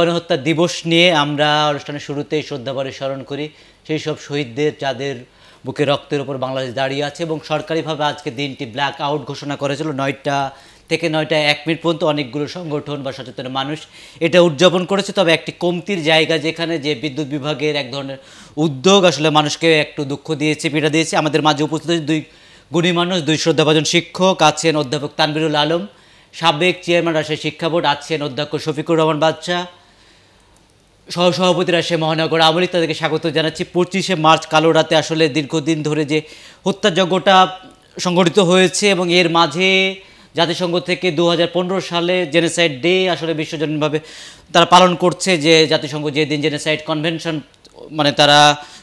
গণহত্যা দিবস নিয়ে আমরা অনুষ্ঠানের শুরুতেই শ্রদ্ধাভরে স্মরণ করি সেই সব শহীদদের যাদের বুকে রক্তের ওপর বাংলাদেশ দাঁড়িয়ে আছে এবং সরকারিভাবে আজকে দিনটি ব্ল্যাক আউট ঘোষণা করেছিল নয়টা থেকে নয়টা এক মিনিট পর্যন্ত অনেকগুলো সংগঠন বা সচেতন মানুষ এটা উদযাপন করেছে তবে একটি কমতির জায়গা যেখানে যে বিদ্যুৎ বিভাগের এক ধরনের উদ্যোগ আসলে মানুষকে একটু দুঃখ দিয়েছে পীড়া দিয়েছে আমাদের মাঝে উপস্থিত দুই গুণী মানুষ দুই শ্রদ্ধাভাজন শিক্ষক আছেন অধ্যাপক তানবিরুল আলম সাবেক চেয়ারম্যান রাজশাহী শিক্ষা বোর্ড আছেন অধ্যক্ষ শফিকুর রহমান বাদশাহ সহসভাপতিরা সে মহানগর আমলি তাদেরকে স্বাগত জানাচ্ছি পঁচিশে মার্চ কালো রাতে আসলে দীর্ঘদিন ধরে যে হত্যাযজ্ঞটা সংগঠিত হয়েছে এবং এর মাঝে জাতিসংঘ থেকে দু সালে জেনেসাইড ডে আসলে বিশ্বজনীনভাবে তারা পালন করছে যে জাতিসংঘ যেদিন জেনেসাইড কনভেনশন মানে তারা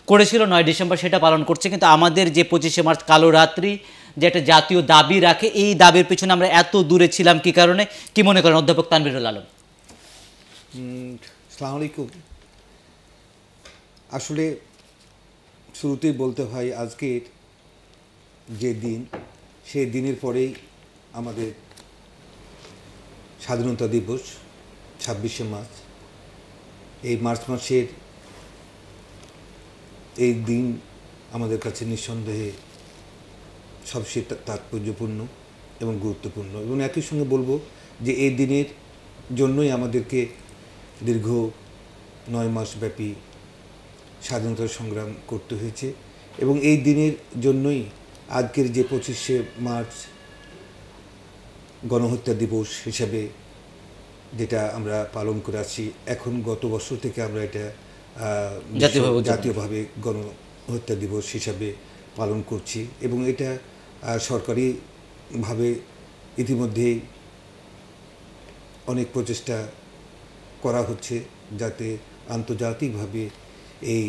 করেছিল নয় ডিসেম্বর সেটা পালন করছে কিন্তু আমাদের যে পঁচিশে মার্চ কালো রাত্রি যে একটা জাতীয় দাবি রাখে এই দাবির পিছনে আমরা এত দূরে ছিলাম কি কারণে কি মনে করেন অধ্যাপক তানবিরুল আলম সালাম আলাইকুম আসলে শুরুতেই বলতে হয় আজকের যে দিন সেই দিনের পরেই আমাদের স্বাধীনতা দিবস ছাব্বিশে মার্চ এই মার্চ মাসের এই দিন আমাদের কাছে নিঃসন্দেহে সবচেয়ে তাৎপর্যপূর্ণ এবং গুরুত্বপূর্ণ এবং একই সঙ্গে বলবো যে এই দিনের জন্যই আমাদেরকে দীর্ঘ নয় মাস ব্যাপী স্বাধীনতা সংগ্রাম করতে হয়েছে এবং এই দিনের জন্যই আজকের যে পঁচিশে মার্চ গণহত্যা দিবস হিসাবে যেটা আমরা পালন করে আসছি এখন গত বছর থেকে আমরা এটা জাতীয়ভাবে গণহত্যা দিবস হিসাবে পালন করছি এবং এটা সরকারিভাবে ইতিমধ্যেই অনেক প্রচেষ্টা করা হচ্ছে যাতে আন্তর্জাতিকভাবে এই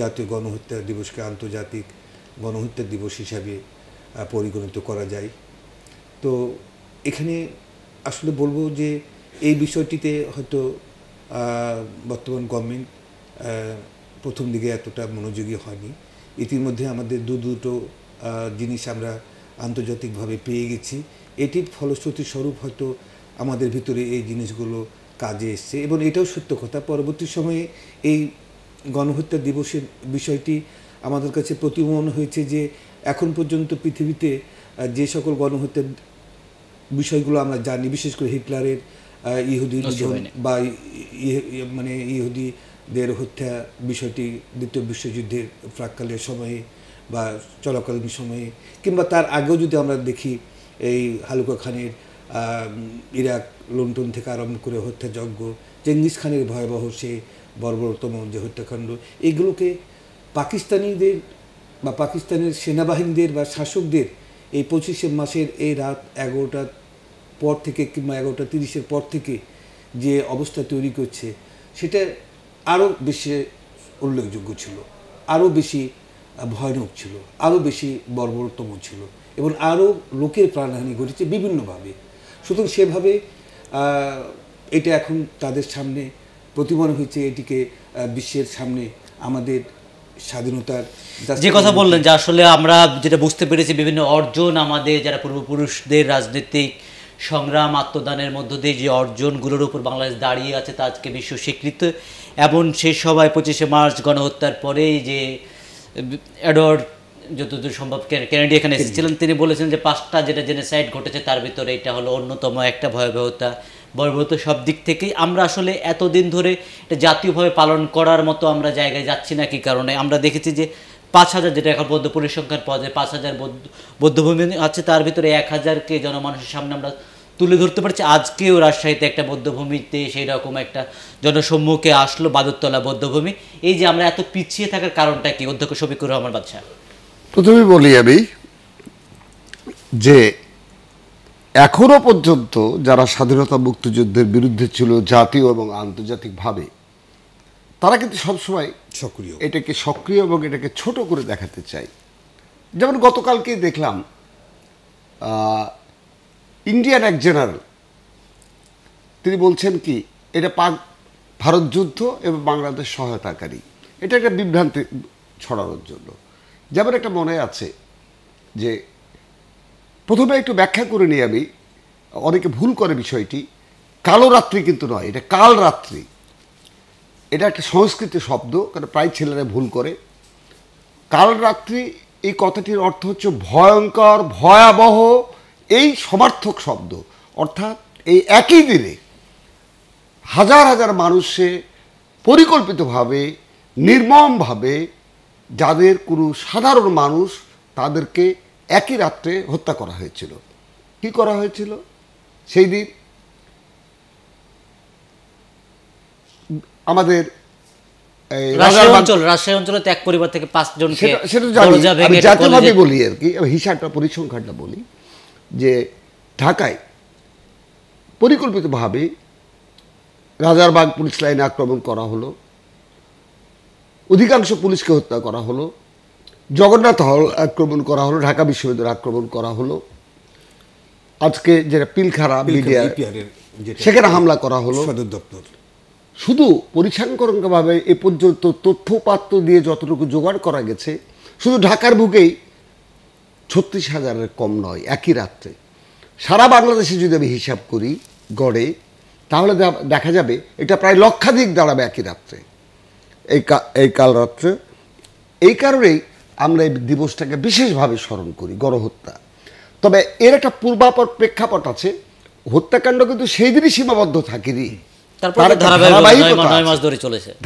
জাতীয় গণহত্যা দিবসকে আন্তর্জাতিক গণহত্যা দিবস হিসাবে পরিগণিত করা যায় তো এখানে আসলে বলবো যে এই বিষয়টিতে হয়তো বর্তমান গভর্নমেন্ট প্রথম দিকে এতটা মনোযোগী হয়নি ইতিমধ্যে আমাদের দু দুটো জিনিস আমরা আন্তর্জাতিকভাবে পেয়ে গেছি এটির ফলশ্রুতি স্বরূপ হয়তো আমাদের ভিতরে এই জিনিসগুলো কাজে এসছে এবং এটাও সত্য কথা পরবর্তী সময়ে এই গণহত্যা দিবসের বিষয়টি আমাদের কাছে প্রতিমন হয়েছে যে এখন পর্যন্ত পৃথিবীতে যে সকল গণহত্যার বিষয়গুলো আমরা জানি বিশেষ করে হিটলারের ইহুদি বা মানে ইহুদিদের হত্যা বিষয়টি দ্বিতীয় বিশ্বযুদ্ধের প্রাককালের সময়ে বা চলাকালীন সময়ে কিংবা তার আগেও যদি আমরা দেখি এই হালুকা খানের ইরাক লন্ডন থেকে আরম্ভ করে হত্যাযজ্ঞ চেঙ্গিস খানের ভয়াবহ সে বর্বরতম যে হত্যাকাণ্ড এগুলোকে পাকিস্তানিদের বা পাকিস্তানের সেনাবাহিনীদের বা শাসকদের এই পঁচিশে মাসের এই রাত এগারোটার পর থেকে কিংবা এগারোটা তিরিশের পর থেকে যে অবস্থা তৈরি করছে সেটা আরও বেশি উল্লেখযোগ্য ছিল আরও বেশি ভয়ানক ছিল আরও বেশি বর্বরতম ছিল এবং আরও লোকের প্রাণহানি ঘটেছে বিভিন্নভাবে সুতরাং সেভাবে এটা এখন তাদের সামনে প্রতিমান হয়েছে এটিকে বিশ্বের সামনে আমাদের স্বাধীনতার যে কথা বললেন যে আসলে আমরা যেটা বুঝতে পেরেছি বিভিন্ন অর্জন আমাদের যারা পূর্বপুরুষদের রাজনৈতিক সংগ্রাম আত্মদানের মধ্য দিয়ে যে অর্জনগুলোর উপর বাংলাদেশ দাঁড়িয়ে আছে তা আজকে বিশ্ব স্বীকৃত এবং সেই সভায় পঁচিশে মার্চ গণহত্যার পরেই যে অ্যাডর্ট যতদূর সম্ভব কেনেডি এখানে এসেছিলেন তিনি বলেছেন যে পাঁচটা যেটা জেনেসাইড ঘটেছে তার ভিতরে এটা হলো অন্যতম একটা ভয়াবহতা ভয়াবহত সব দিক থেকেই আমরা আসলে এতদিন ধরে এটা জাতীয়ভাবে পালন করার মতো আমরা জায়গায় যাচ্ছি না কি কারণে আমরা দেখেছি যে পাঁচ হাজার যেটা এখন বৌদ্ধ পরিসংখ্যান পাওয়া যায় পাঁচ হাজার বৌদ্ধভূমি আছে তার ভিতরে এক হাজারকে জনমানুষের সামনে আমরা তুলে ধরতে পারছি আজকেও রাজশাহীতে একটা বৌদ্ধভূমিতে সেই রকম একটা জনসম্মুখে আসলো বাদরতলা বৌদ্ধভূমি এই যে আমরা এত পিছিয়ে থাকার কারণটা কি অধ্যক্ষ শফিকুর রহমান বাদশাহ প্রথমে বলি আমি যে এখনও পর্যন্ত যারা স্বাধীনতা মুক্তিযুদ্ধের বিরুদ্ধে ছিল জাতীয় এবং আন্তর্জাতিকভাবে তারা কিন্তু সবসময় সক্রিয় এটাকে সক্রিয় এবং এটাকে ছোট করে দেখাতে চাই যেমন গতকালকে দেখলাম ইন্ডিয়ান এক জেনারেল তিনি বলছেন কি এটা পাক ভারত যুদ্ধ এবং বাংলাদেশ সহায়তাকারী এটা একটা বিভ্রান্তি ছড়ানোর জন্য যেমন একটা মনে আছে যে প্রথমে একটু ব্যাখ্যা করে নিই আমি অনেকে ভুল করে বিষয়টি কালো রাত্রি কিন্তু নয় এটা কাল রাত্রি এটা একটা সংস্কৃত শব্দ কারণ প্রায় ছেলেরা ভুল করে কাল রাত্রি এই কথাটির অর্থ হচ্ছে ভয়ঙ্কর ভয়াবহ এই সমার্থক শব্দ অর্থাৎ এই একই দিনে হাজার হাজার মানুষে পরিকল্পিতভাবে নির্মমভাবে যাদের কোনো সাধারণ মানুষ তাদেরকে একই রাত্রে হত্যা করা হয়েছিল কি করা হয়েছিল সেই দিন আমাদের রাজশাহী অঞ্চলে এক পরিবার থেকে পাঁচজন জাতীয়ভাবে বলি আর কি হিসাবটা পরিসংখ্যানটা বলি যে ঢাকায় পরিকল্পিতভাবে রাজারবাগ পুলিশ লাইনে আক্রমণ করা হলো অধিকাংশ পুলিশকে হত্যা করা হলো জগন্নাথ হল আক্রমণ করা হলো ঢাকা বিশ্ববিদ্যালয় আক্রমণ করা হলো আজকে যেটা পিলখারা মিডিয়া e সেখানে হামলা করা হলো সদর দপ্তর শুধু পরিসংকরণভাবে এ পর্যন্ত তথ্যপাত্র দিয়ে যতটুকু জোগাড় করা গেছে শুধু ঢাকার বুকেই ছত্রিশ হাজারের কম নয় একই রাত্রে সারা বাংলাদেশে যদি আমি হিসাব করি গড়ে তাহলে দেখা যাবে এটা প্রায় লক্ষাধিক দাঁড়াবে একই রাত্রে এই এই কাল রাত্রে এই কারণেই আমরা এই দিবসটাকে বিশেষভাবে স্মরণ করি গণহত্যা তবে এর একটা পূর্বাপর প্রেক্ষাপট আছে হত্যাকাণ্ড কিন্তু সেই দিনই সীমাবদ্ধ থাকেনি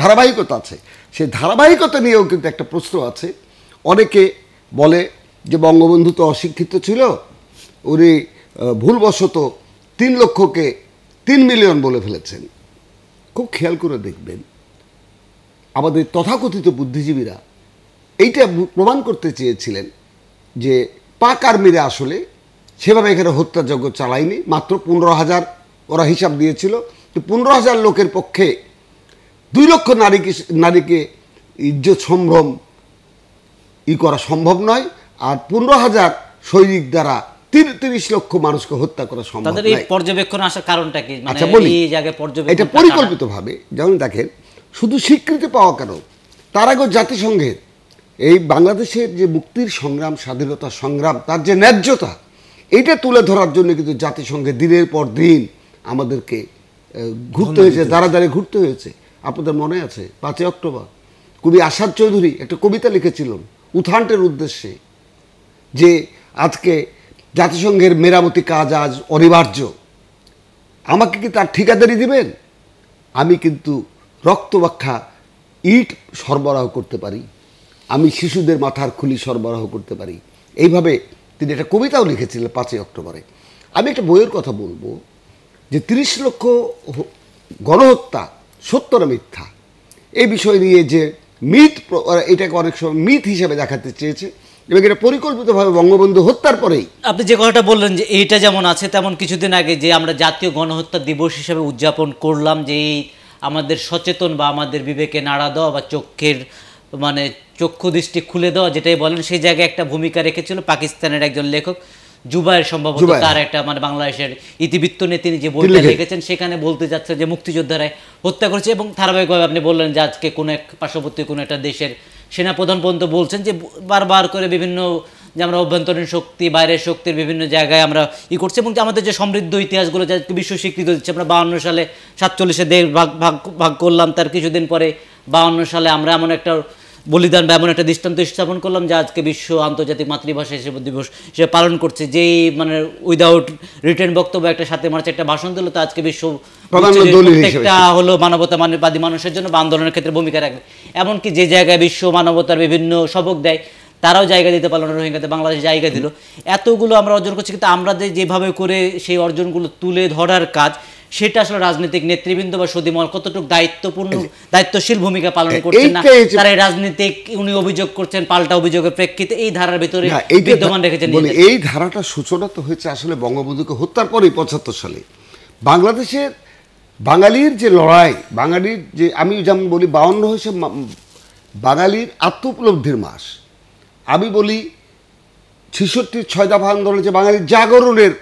ধারাবাহিকতা আছে সেই ধারাবাহিকতা নিয়েও কিন্তু একটা প্রশ্ন আছে অনেকে বলে যে বঙ্গবন্ধু তো অশিক্ষিত ছিল উনি ভুলবশত তিন লক্ষকে তিন মিলিয়ন বলে ফেলেছেন খুব খেয়াল করে দেখবেন আমাদের তথাকথিত বুদ্ধিজীবীরা এইটা প্রমাণ করতে চেয়েছিলেন যে পাক আর্মিরা আসলে সেভাবে এখানে হত্যাযজ্ঞ চালায়নি মাত্র পনেরো হাজার ওরা হিসাব দিয়েছিল তো পনেরো হাজার লোকের পক্ষে দুই লক্ষ নারীকে নারীকে ইজ্জত সম্ভ্রম ই করা সম্ভব নয় আর পনেরো হাজার সৈনিক দ্বারা তিরিশ লক্ষ মানুষকে হত্যা করা সম্ভব পর্যবেক্ষণ আসার কারণটা কি মানে আচ্ছা বলি এই জায়গায় পর্যবেক্ষণ এটা পরিকল্পিতভাবে যেমন দেখেন শুধু স্বীকৃতি পাওয়া কেন তার আগে জাতিসংঘের এই বাংলাদেশের যে মুক্তির সংগ্রাম স্বাধীনতা সংগ্রাম তার যে ন্যায্যতা এটা তুলে ধরার জন্য কিন্তু জাতিসংঘে দিনের পর দিন আমাদেরকে ঘুরতে হয়েছে দাঁড়া দাঁড়িয়ে ঘুরতে হয়েছে আপনাদের মনে আছে পাঁচই অক্টোবর কবি আসাদ চৌধুরী একটা কবিতা লিখেছিলেন উথানটের উদ্দেশ্যে যে আজকে জাতিসংঘের মেরামতি কাজ আজ অনিবার্য আমাকে কি তার ঠিকাদারি দিবেন আমি কিন্তু রক্তবাক্ষা ইট সরবরাহ করতে পারি আমি শিশুদের মাথার খুলি সরবরাহ করতে পারি এইভাবে তিনি একটা কবিতাও লিখেছিলেন পাঁচই অক্টোবরে আমি একটা বইয়ের কথা বলবো যে তিরিশ লক্ষ গণহত্যা সত্য না মিথ্যা এই বিষয় নিয়ে যে মিথ এটাকে অনেক সময় মিথ হিসেবে দেখাতে চেয়েছে এবং এটা পরিকল্পিতভাবে বঙ্গবন্ধু হত্যার পরেই আপনি যে কথাটা বললেন যে এইটা যেমন আছে তেমন কিছুদিন আগে যে আমরা জাতীয় গণহত্যা দিবস হিসেবে উদযাপন করলাম যে এই আমাদের সচেতন বা আমাদের বিবেকে নাড়া দেওয়া বা চক্ষের মানে চক্ষু দৃষ্টি খুলে দেওয়া যেটাই বলেন সেই জায়গায় একটা ভূমিকা রেখেছিল পাকিস্তানের একজন লেখক জুবায়ের সম্ভবত তার একটা মানে বাংলাদেশের ইতিবৃত্ত নিয়ে তিনি যে বইটা লিখেছেন সেখানে বলতে যাচ্ছে যে মুক্তিযোদ্ধারাই হত্যা করেছে এবং ধারাবাহিকভাবে আপনি বললেন যে আজকে কোনো এক পার্শ্ববর্তী কোনো একটা দেশের সেনা প্রধান পর্যন্ত বলছেন যে বারবার করে বিভিন্ন যে আমরা অভ্যন্তরীণ শক্তি বাইরের শক্তির বিভিন্ন জায়গায় আমরা ই করছি এবং আমাদের যে সমৃদ্ধ ইতিহাসগুলো যা বিশ্ব স্বীকৃত দিচ্ছে আমরা বাউন্ন সালে সাতচল্লিশে দেশ ভাগ ভাগ ভাগ করলাম তার কিছুদিন পরে বাউন্ন সালে আমরা এমন একটা বলিদান বা এমন একটা দৃষ্টান্ত স্থাপন করলাম যে আজকে বিশ্ব আন্তর্জাতিক মাতৃভাষা হিসেবে দিবস সে পালন করছে যেই মানে উইদাউট রিটার্ন বক্তব্য একটা সাথে মার্চ একটা ভাষণ দিল তো আজকে বিশ্ব প্রত্যেকটা হলো মানবতা মানবাদী মানুষের জন্য বা আন্দোলনের ক্ষেত্রে ভূমিকা রাখবে এমনকি যে জায়গায় বিশ্ব মানবতার বিভিন্ন সবক দেয় তারাও জায়গা দিতে পারলো না রোহিঙ্গাতে বাংলাদেশ জায়গা দিল এতগুলো আমরা অর্জন করছি কিন্তু আমরা যেভাবে করে সেই অর্জনগুলো তুলে ধরার কাজ সেটা আসলে রাজনৈতিক নেতৃবৃন্দ বা সদীমল কতটুকু দায়িত্বপূর্ণ দায়িত্বশীল ভূমিকা পালন করছেন না তারা রাজনৈতিক উনি অভিযোগ করছেন পাল্টা অভিযোগের প্রেক্ষিতে এই ধারার ভিতরে বিদ্যমান রেখেছেন এই ধারাটা সূচনা তো হয়েছে আসলে বঙ্গবন্ধুকে হত্যার পরেই পঁচাত্তর সালে বাংলাদেশের বাঙালির যে লড়াই বাঙালির যে আমি যেমন বলি বাউন্ন হয়েছে বাঙালির আত্ম উপলব্ধির মাস আমি বলি ছেষট্টির ছয় দফা আন্দোলন হচ্ছে বাঙালির জাগরণের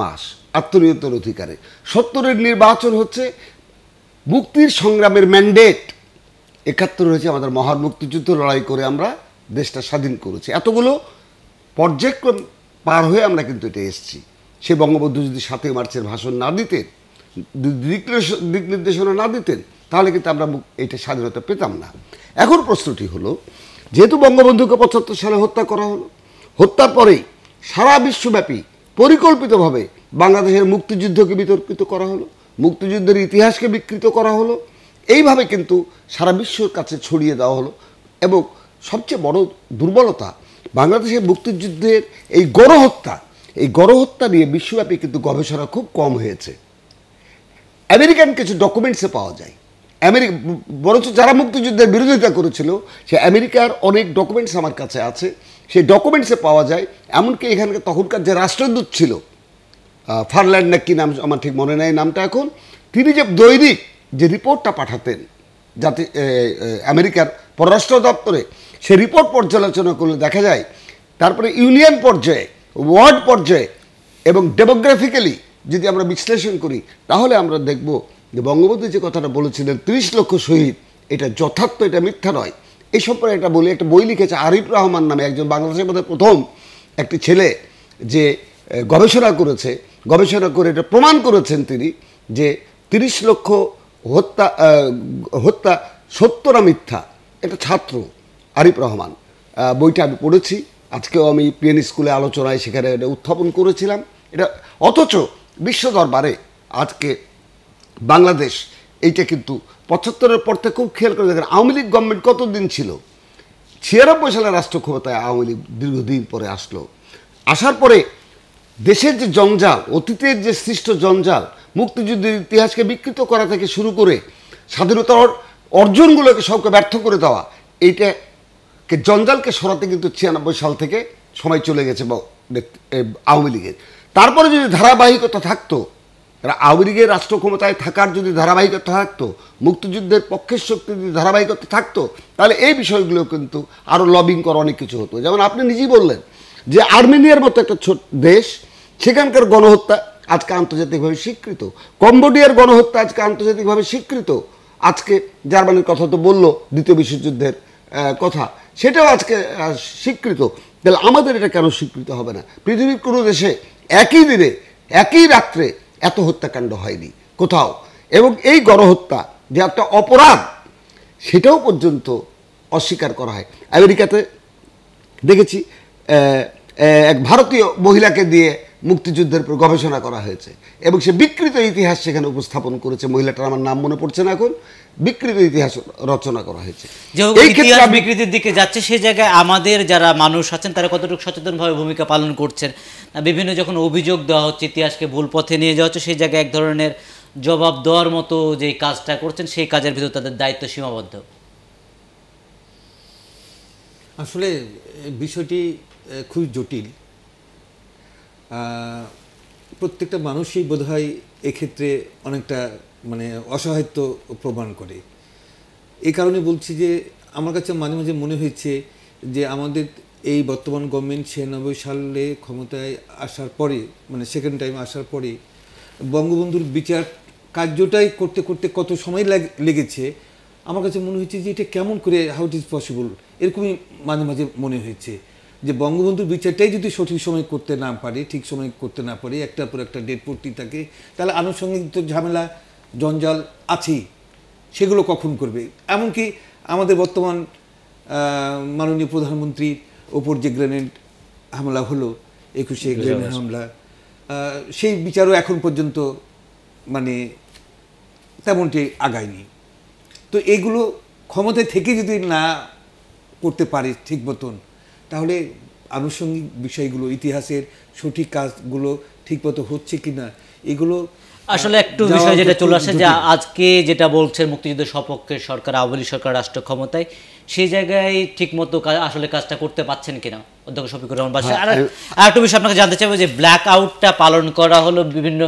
মাস আত্মনিয়ন্ত্রণ অধিকারে সত্তরের নির্বাচন হচ্ছে মুক্তির সংগ্রামের ম্যান্ডেট একাত্তর হয়েছে আমাদের মহান মুক্তিযুদ্ধ লড়াই করে আমরা দেশটা স্বাধীন করেছি এতগুলো পর্যায়ক্রম পার হয়ে আমরা কিন্তু এটা এসেছি সে বঙ্গবন্ধু যদি সাতই মার্চের ভাষণ না দিতেন দিক নির্দেশনা না দিতেন তাহলে কিন্তু আমরা এটা স্বাধীনতা পেতাম না এখন প্রশ্নটি হলো যেহেতু বঙ্গবন্ধুকে পঁচাত্তর সালে হত্যা করা হলো হত্যার পরে সারা বিশ্বব্যাপী পরিকল্পিতভাবে বাংলাদেশের মুক্তিযুদ্ধকে বিতর্কিত করা হলো মুক্তিযুদ্ধের ইতিহাসকে বিকৃত করা হলো এইভাবে কিন্তু সারা বিশ্বের কাছে ছড়িয়ে দেওয়া হলো এবং সবচেয়ে বড় দুর্বলতা বাংলাদেশের মুক্তিযুদ্ধের এই গণহত্যা এই গণহত্যা নিয়ে বিশ্বব্যাপী কিন্তু গবেষণা খুব কম হয়েছে আমেরিকান কিছু ডকুমেন্টসে পাওয়া যায় আমেরিকা বরঞ্চ যারা মুক্তিযুদ্ধের বিরোধিতা করেছিল সে আমেরিকার অনেক ডকুমেন্টস আমার কাছে আছে সেই ডকুমেন্টসে পাওয়া যায় এমনকি এখানকার তখনকার যে রাষ্ট্রদূত ছিল ফারল্যান্ড না কি নাম আমার ঠিক মনে নেই নামটা এখন তিনি যে দৈনিক যে রিপোর্টটা পাঠাতেন যাতে আমেরিকার পররাষ্ট্র দপ্তরে সে রিপোর্ট পর্যালোচনা করলে দেখা যায় তারপরে ইউনিয়ন পর্যায়ে ওয়ার্ড পর্যায়ে এবং ডেমোগ্রাফিক্যালি যদি আমরা বিশ্লেষণ করি তাহলে আমরা দেখব যে বঙ্গবন্ধু যে কথাটা বলেছিলেন ত্রিশ লক্ষ শহীদ এটা যথার্থ এটা মিথ্যা নয় এই সম্পর্কে একটা বলি একটা বই লিখেছে আরিফ রহমান নামে একজন বাংলাদেশের মধ্যে প্রথম একটি ছেলে যে গবেষণা করেছে গবেষণা করে এটা প্রমাণ করেছেন তিনি যে তিরিশ লক্ষ হত্যা হত্যা সত্য না মিথ্যা এটা ছাত্র আরিফ রহমান বইটা আমি পড়েছি আজকেও আমি পিএন স্কুলে আলোচনায় সেখানে এটা উত্থাপন করেছিলাম এটা অথচ বিশ্ব দরবারে আজকে বাংলাদেশ এইটা কিন্তু পঁচাত্তরের পর থেকে খুব খেয়াল করে দেখেন আওয়ামী লীগ গভর্নমেন্ট কতদিন ছিল ছিয়ানব্বই সালে রাষ্ট্র ক্ষমতায় আওয়ামী লীগ দীর্ঘদিন পরে আসলো আসার পরে দেশের যে জঞ্জাল অতীতের যে সৃষ্ট জঞ্জাল মুক্তিযুদ্ধের ইতিহাসকে বিকৃত করা থেকে শুরু করে স্বাধীনতার অর্জনগুলোকে সবকে ব্যর্থ করে দেওয়া এইটাকে জঞ্জালকে সরাতে কিন্তু ছিয়ানব্বই সাল থেকে সময় চলে গেছে আওয়ামী লীগের তারপরে যদি ধারাবাহিকতা থাকতো আওয়ামী রাষ্ট্র ক্ষমতায় থাকার যদি ধারাবাহিকতা থাকতো মুক্তিযুদ্ধের পক্ষের শক্তি যদি ধারাবাহিকতা থাকতো তাহলে এই বিষয়গুলো কিন্তু আরও লবিং করা অনেক কিছু হতো যেমন আপনি নিজেই বললেন যে আর্মেনিয়ার মতো একটা ছোট দেশ সেখানকার গণহত্যা আজকে আন্তর্জাতিকভাবে স্বীকৃত কম্বোডিয়ার গণহত্যা আজকে আন্তর্জাতিকভাবে স্বীকৃত আজকে জার্মানির কথা তো বললো দ্বিতীয় বিশ্বযুদ্ধের কথা সেটাও আজকে স্বীকৃত তাহলে আমাদের এটা কেন স্বীকৃত হবে না পৃথিবীর কোনো দেশে একই দিনে একই রাত্রে এত হত্যাকাণ্ড হয়নি কোথাও এবং এই গণহত্যা যে একটা অপরাধ সেটাও পর্যন্ত অস্বীকার করা হয় আমেরিকাতে দেখেছি এক ভারতীয় মহিলাকে দিয়ে মুক্তিযুদ্ধের উপর গবেষণা করা হয়েছে এবং সে বিকৃত ইতিহাস সেখানে উপস্থাপন করেছে মহিলাটার আমার নাম মনে পড়ছে না এখন বিকৃত ইতিহাস রচনা করা হয়েছে বিকৃতির দিকে যাচ্ছে সেই জায়গায় আমাদের যারা মানুষ আছেন তারা কতটুকু সচেতনভাবে ভূমিকা পালন করছেন বিভিন্ন যখন অভিযোগ দেওয়া হচ্ছে ইতিহাসকে ভুল পথে নিয়ে যাওয়া হচ্ছে সেই জায়গায় এক ধরনের জবাব দেওয়ার মতো যে কাজটা করছেন সেই কাজের ভিতর তাদের দায়িত্ব সীমাবদ্ধ আসলে বিষয়টি খুবই জটিল প্রত্যেকটা মানুষই বোধহয় এক্ষেত্রে অনেকটা মানে অসহায়ত্ব প্রমাণ করে এই কারণে বলছি যে আমার কাছে মাঝে মাঝে মনে হয়েছে যে আমাদের এই বর্তমান গভর্নমেন্ট ছিয়ানব্বই সালে ক্ষমতায় আসার পরে মানে সেকেন্ড টাইম আসার পরে বঙ্গবন্ধুর বিচার কার্যটাই করতে করতে কত সময় লেগেছে আমার কাছে মনে হয়েছে যে এটা কেমন করে হাউ ইট ইজ পসিবল এরকমই মাঝে মাঝে মনে হয়েছে যে বঙ্গবন্ধুর বিচারটাই যদি সঠিক সময় করতে না পারে ঠিক সময় করতে না পারে একটার পর একটা ডেট পড়তেই থাকে তাহলে আনুষঙ্গিক তো ঝামেলা জঞ্জাল আছে সেগুলো কখন করবে এমনকি আমাদের বর্তমান মাননীয় প্রধানমন্ত্রীর ওপর যে গ্রেনেড হামলা হলো একুশে গ্রেনেড হামলা সেই বিচারও এখন পর্যন্ত মানে তেমনটি আগায়নি তো এগুলো ক্ষমতায় থেকে যদি না করতে পারে ঠিক মতন তাহলে আনুষঙ্গিক বিষয়গুলো ইতিহাসের সঠিক কাজগুলো ঠিক মতো হচ্ছে কি না এগুলো আসলে একটু বিষয় যেটা চলে আসে যে আজকে যেটা বলছে মুক্তিযুদ্ধের সপক্ষে সরকার আওয়ামী লীগ সরকার রাষ্ট্র ক্ষমতায় সেই জায়গায় ঠিক মতো আসলে কাজটা করতে পাচ্ছেন কিনা অধ্যক্ষ শফিকুর রহমান বাসা হ্যাঁ, আর একটা বিষয় আপনাকে জানতে চাইবো যে ব্ল্যাক আউটটা পালন করা হলো বিভিন্ন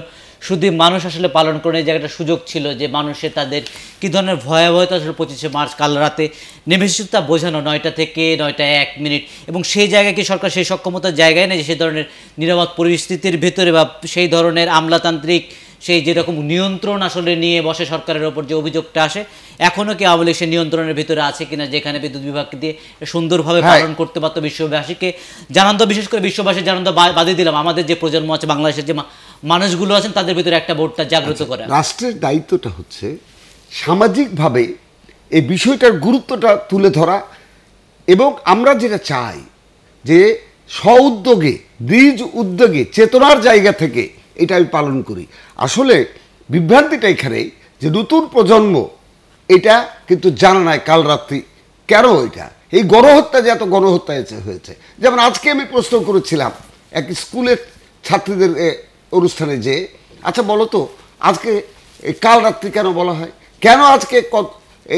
শুধু মানুষ আসলে পালন করে এই জায়গাটা সুযোগ ছিল যে মানুষে তাদের কি ধরনের ভয়াবহতা আসলে পঁচিশে মার্চ কাল রাতে নেমেছিল তা বোঝানো নয়টা থেকে নয়টা এক মিনিট এবং সেই জায়গায় কি সরকার সেই সক্ষমতার জায়গায় নেই যে সেই ধরনের নিরাপদ পরিস্থিতির ভেতরে বা সেই ধরনের আমলাতান্ত্রিক সেই যেরকম নিয়ন্ত্রণ আসলে নিয়ে বসে সরকারের ওপর যে অভিযোগটা আসে এখনও কি আওয়ামী লীগ সে নিয়ন্ত্রণের ভিতরে আছে কিনা যেখানে বিদ্যুৎ বিভাগকে দিয়ে সুন্দরভাবে হ্যাঁ। পালন করতে পারতো বিশ্ববাসীকে জানান তো বিশেষ করে বিশ্ববাসী জানান তো বাদে দিলাম আমাদের যে প্রজন্ম আছে বাংলাদেশের যে মানুষগুলো আছেন তাদের ভিতরে একটা ভোটটা জাগ্রত করা আচ্ছা, রাষ্ট্রের দায়িত্বটা হচ্ছে সামাজিকভাবে এই বিষয়টার গুরুত্বটা তুলে ধরা এবং আমরা যেটা চাই যে স্ব উদ্যোগে বীজ উদ্যোগে চেতনার জায়গা থেকে এটা আমি পালন করি আসলে বিভ্রান্তিটা এখানেই যে নতুন প্রজন্ম এটা কিন্তু জানা নাই কাল রাত্রি কেন এটা এই গণহত্যা যে এত গণহত্যা হয়েছে যেমন আজকে আমি প্রশ্ন করেছিলাম এক স্কুলের ছাত্রীদের অনুষ্ঠানে যে আচ্ছা বলো তো আজকে কাল রাত্রি কেন বলা হয় কেন আজকে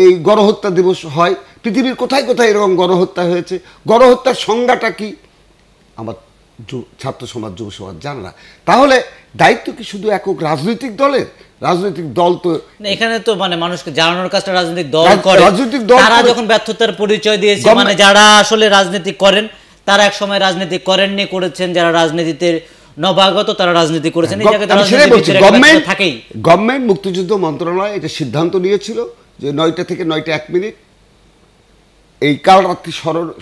এই গণহত্যা দিবস হয় পৃথিবীর কোথায় কোথায় এরকম গণহত্যা হয়েছে গণহত্যার সংজ্ঞাটা কি আমার ছাত্র সমাজ যুব সমাজ জানা তাহলে দায়িত্ব কি শুধু একক রাজনৈতিক দলের রাজনৈতিক দল তো এখানে তো মানে মানুষকে জানানোর কাজটা রাজনৈতিক দল করে রাজনৈতিক দল তারা যখন ব্যর্থতার পরিচয় দিয়েছে মানে যারা আসলে রাজনীতি করেন তারা এক সময় রাজনীতি করেননি করেছেন যারা রাজনীতিতে নবাগত তারা রাজনীতি করেছেন এই জায়গাতে বলছি জায়গায় থাকেই গভর্নমেন্ট মুক্তিযুদ্ধ মন্ত্রণালয় এটা সিদ্ধান্ত নিয়েছিল যে নয়টা থেকে নয়টা এক মিনিট এই কাল রাত্রি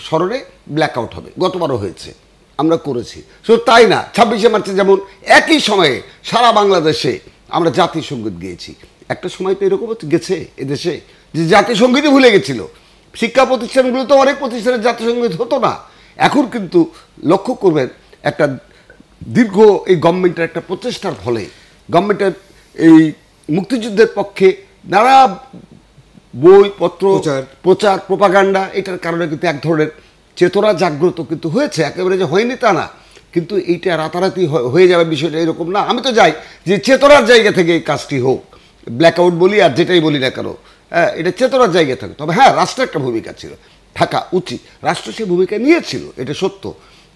স্মরণে ব্ল্যাক আউট হবে গতবারও হয়েছে আমরা করেছি শুধু তাই না ছাব্বিশে মার্চে যেমন একই সময়ে সারা বাংলাদেশে আমরা জাতীয় সঙ্গীত গিয়েছি একটা সময় তো এরকম গেছে এদেশে যে জাতীয় সঙ্গীতই ভুলে গেছিলো শিক্ষা প্রতিষ্ঠানগুলো তো অনেক প্রতিষ্ঠানে জাতীয় সঙ্গীত হতো না এখন কিন্তু লক্ষ্য করবেন একটা দীর্ঘ এই গভর্নমেন্টের একটা প্রচেষ্টার ফলে গভর্নমেন্টের এই মুক্তিযুদ্ধের পক্ষে নানা বই পত্র প্রচার প্রচার প্রপাগান্ডা এটার কারণে কিন্তু এক ধরনের চেতনা জাগ্রত কিন্তু হয়েছে একেবারে যে হয়নি তা না কিন্তু এইটা রাতারাতি হয়ে যাবে বিষয়টা এরকম না আমি তো যাই যে চেতনার জায়গা থেকে এই কাজটি হোক ব্ল্যাকআউট বলি আর যেটাই বলি না কেন হ্যাঁ এটা চেতনার জায়গায় থাকে তবে হ্যাঁ রাষ্ট্রের একটা ভূমিকা ছিল থাকা উচিত রাষ্ট্র সে ভূমিকা নিয়েছিল এটা সত্য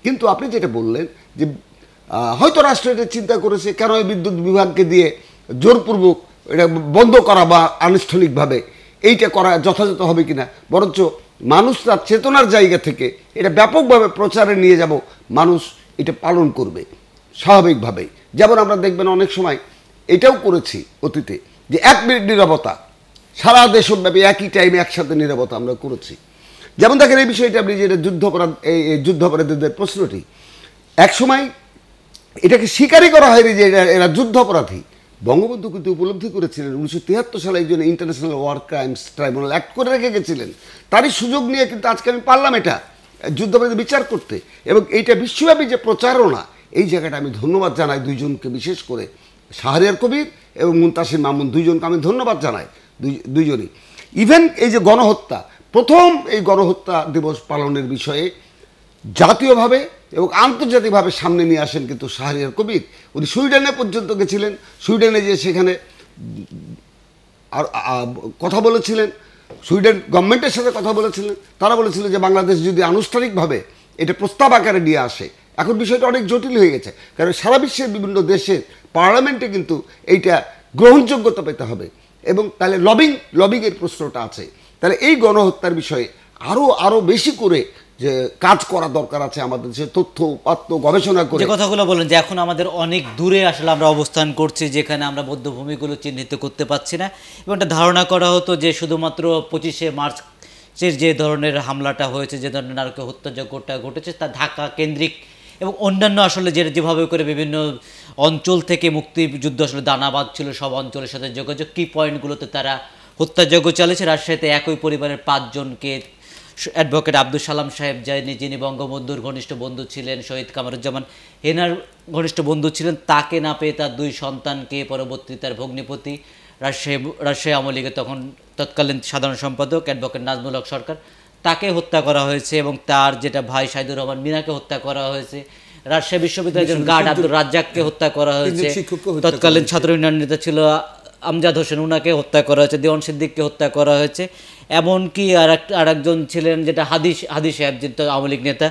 কিন্তু আপনি যেটা বললেন যে হয়তো রাষ্ট্র এটা চিন্তা করেছে কেন এই বিদ্যুৎ বিভাগকে দিয়ে জোরপূর্বক এটা বন্ধ করা বা আনুষ্ঠানিকভাবে এইটা করা যথাযথ হবে কিনা বরঞ্চ মানুষ তার চেতনার জায়গা থেকে এটা ব্যাপকভাবে প্রচারে নিয়ে যাব মানুষ এটা পালন করবে স্বাভাবিকভাবেই যেমন আমরা দেখবেন অনেক সময় এটাও করেছি অতীতে যে এক মিনিট নিরাপত্তা সারা দেশব্যাপী একই টাইমে একসাথে নিরাপত্তা আমরা করেছি যেমন দেখেন এই বিষয়টা আপনি যেটা যুদ্ধাপরাধ এই অপরাধীদের প্রশ্নটি একসময় এটাকে স্বীকারই করা হয়নি যে এরা যুদ্ধাপরাধী বঙ্গবন্ধু কিন্তু উপলব্ধি করেছিলেন উনিশশো তিয়াত্তর সালে একজন International War Crimes Tribunal Act করে রেখে গেছিলেন তারই সুযোগ নিয়ে কিন্তু আজকে আমি পারলাম এটা যুদ্ধাপরাধী বিচার করতে এবং এইটা বিশ্বব্যাপী যে প্রচারণা এই জায়গাটা আমি ধন্যবাদ জানাই দুইজনকে বিশেষ করে শাহরিয়ার কবির এবং মুন্তাসির মামুন দুইজনকে আমি ধন্যবাদ জানাই দুইজনই ইভেন এই যে গণহত্যা প্রথম এই গণহত্যা দিবস পালনের বিষয়ে জাতীয়ভাবে এবং আন্তর্জাতিকভাবে সামনে নিয়ে আসেন কিন্তু শাহরিয়ার কবির উনি সুইডেনে পর্যন্ত গেছিলেন সুইডেনে যে সেখানে আর কথা বলেছিলেন সুইডেন গভর্নমেন্টের সাথে কথা বলেছিলেন তারা বলেছিলেন যে বাংলাদেশ যদি আনুষ্ঠানিকভাবে এটা প্রস্তাব আকারে নিয়ে আসে এখন বিষয়টা অনেক জটিল হয়ে গেছে কারণ সারা বিশ্বের বিভিন্ন দেশের পার্লামেন্টে কিন্তু এইটা গ্রহণযোগ্যতা পেতে হবে এবং তাহলে লবিং লবিংয়ের প্রশ্নটা আছে তাহলে এই গণহত্যার বিষয়ে আরও আরও বেশি করে যে কাজ করা দরকার আছে আমাদের যে তথ্য পাত্র গবেষণা করে যে কথাগুলো বলেন যে এখন আমাদের অনেক দূরে আসলে আমরা অবস্থান করছি যেখানে আমরা বৌদ্ধভূমিগুলো চিহ্নিত করতে পারছি না এবং একটা ধারণা করা হতো যে শুধুমাত্র পঁচিশে মার্চ যে ধরনের হামলাটা হয়েছে যে ধরনের নারকে হত্যাযজ্ঞটা ঘটেছে তা ঢাকা কেন্দ্রিক এবং অন্যান্য আসলে যে যেভাবে করে বিভিন্ন অঞ্চল থেকে মুক্তিযুদ্ধ আসলে দানাবাদ ছিল সব অঞ্চলের সাথে যোগাযোগ কী পয়েন্টগুলোতে তারা হত্যাযজ্ঞ চালিয়েছে রাজশাহীতে একই পরিবারের পাঁচজনকে অ্যাডভোকেট আব্দুল সালাম সাহেব যাইনি যিনি বঙ্গবন্ধুর ঘনিষ্ঠ বন্ধু ছিলেন শহীদ কামারুজ্জামান হেনার ঘনিষ্ঠ বন্ধু ছিলেন তাকে না পেয়ে তার দুই সন্তানকে পরবর্তী তার ভগ্নিপতি রাজশাহী রাজশাহী আওয়ামী লীগের তখন তৎকালীন সাধারণ সম্পাদক অ্যাডভোকেট নাজমুল হক সরকার তাকে হত্যা করা হয়েছে এবং তার যেটা ভাই সাইদুর রহমান মিনাকে হত্যা করা হয়েছে রাজশাহী বিশ্ববিদ্যালয়ের একজন গার্ড আব্দুল রাজ্জাককে হত্যা করা হয়েছে তৎকালীন ছাত্র ইউনিয়ন নেতা ছিল আমজাদ হোসেন উনাকে হত্যা করা হয়েছে দেওয়ান সিদ্দিককে হত্যা করা হয়েছে এমনকি আর এক ছিলেন যেটা হাদিস হাদিস সাহেব যে আওয়ামী লীগ নেতা